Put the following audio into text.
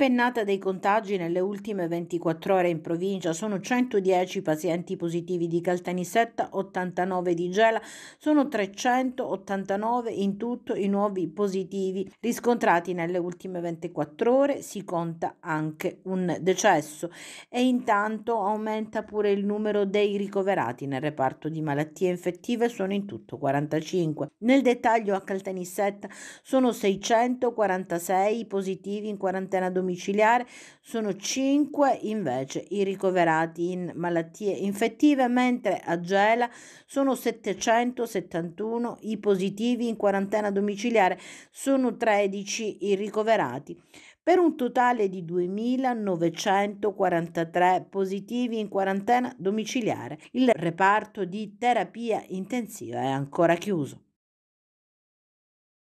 L'impennata dei contagi nelle ultime 24 ore in provincia sono 110 pazienti positivi di Caltanissetta, 89 di Gela, sono 389 in tutto i nuovi positivi riscontrati nelle ultime 24 ore, si conta anche un decesso e intanto aumenta pure il numero dei ricoverati nel reparto di malattie infettive, sono in tutto 45. Nel dettaglio a Caltanissetta sono 646 positivi in quarantena domiciliare domiciliare, sono 5 invece i ricoverati in malattie infettive, mentre a Gela sono 771 i positivi in quarantena domiciliare, sono 13 i ricoverati per un totale di 2.943 positivi in quarantena domiciliare. Il reparto di terapia intensiva è ancora chiuso.